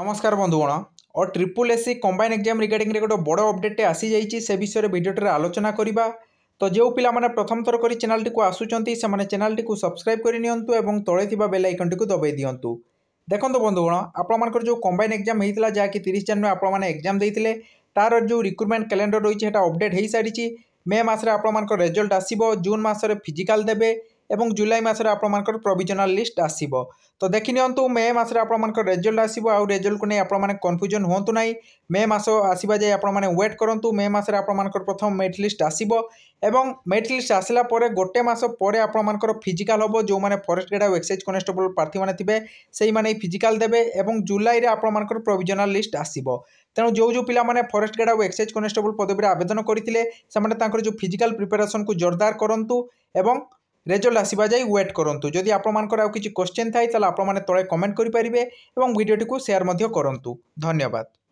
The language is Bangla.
নমস্কার বন্ধুগণ O triple SC combine exam রিগার্ডিংরে গোটে বড় অপডেটটে আসিযাইছি সে বিষয়ে ভিডিওটার আলোচনা করা তো যে পিলামানে প্রথম থর করে চ্যানেলটি আসুচার সে চ্যানেলটি সবসক্রাইব করে নিয়ন্তু এবং তলে থাকা বেল আইকনটি দবাই দিয়ন্তু দেখন্তু বন্ধুগণ আপনার যে কম্বাইন এক্সাম হয়েছিল যা কি তিরিশ জানুয়ারি আপনার এক্সাম দিয়ে তার যে রিক্রুটমেন্ট ক্যালেন্ডর রয়েছে সেটা অপডেট হয়ে সারিছি মে মাসে আপনার রেজল্ট আসব জুন মাসে ফিজিকাল দেবে এবং ଜୁଲାଇ ମାସରେ ଆପଣମାନଙ୍କର ପ୍ରୋଭିଜନାଲ୍ ଲିଷ୍ଟ ଆସିବ ତ ଦେଖିନିଅନ୍ତୁ ମେ ମାସରେ ଆପଣମାନଙ୍କର ରେଜଲ୍ଟ ଆସିବ ଆଉ ରେଜଲ୍ଟକୁ ନେଇ ଆପଣମାନେ କନଫ୍ୟୁଜନ୍ ହୁଅନ୍ତୁ ନାହିଁ ମେ ମାସ ଆସିବା ଯାଏ ଆପଣମାନେ ୱେଟ୍ କରନ୍ତୁ ମେ ମାସରେ ଆପଣମାନଙ୍କର ପ୍ରଥମ ମେଟ୍ ଲିଷ୍ଟ ଆସିବ ଏବଂ ମେଟ୍ ଲିଷ୍ଟ ଆସିଲା ପରେ ଗୋଟେ ମାସ ପରେ ଆପଣମାନଙ୍କର ଫିଜିକାଲ୍ ହେବ ଯେଉଁମାନେ ଫରେଷ୍ଟ ଗାର୍ଡ଼ ଆଉ ଏକ୍ସାଇଜ୍ କନେଷ୍ଟେବଲ୍ ପ୍ରାର୍ଥୀମାନେ ଥିବେ ସେଇମାନେ ଏଇ ଫିଜିକାଲ୍ ଦେବେ ଏବଂ ଜୁଲାଇରେ ଆପଣମାନଙ୍କର ପ୍ରୋଭିଜନାଲ୍ ଲିଷ୍ଟ ଆସିବ ତେଣୁ ଯେଉଁ ଯେଉଁ ପିଲାମାନେ ଫରେଷ୍ଟ ଗାର୍ଡ଼ ଆଉ ଏକ୍ସାଇଜ୍ କନେଷ୍ଟେବଲ୍ ପଦବୀରେ ଆବେଦନ କରିଥିଲେ ସେମାନେ ତାଙ୍କର ଯେଉଁ ଫିଜିକାଲ୍ ପ୍ରିପାରେସନ୍କୁ ଜୋରଦାର କରନ୍ତୁ ଏବଂ রেজল্ট আসবা যাই ওয়েট করতু যদি আপনার আউ কিছু কোশ্চেন থাকে তাহলে আপনার তলে কমেন্ট করে পেয়ে এবং ভিডিওটি সেয়ার করতু ধন্যবাদ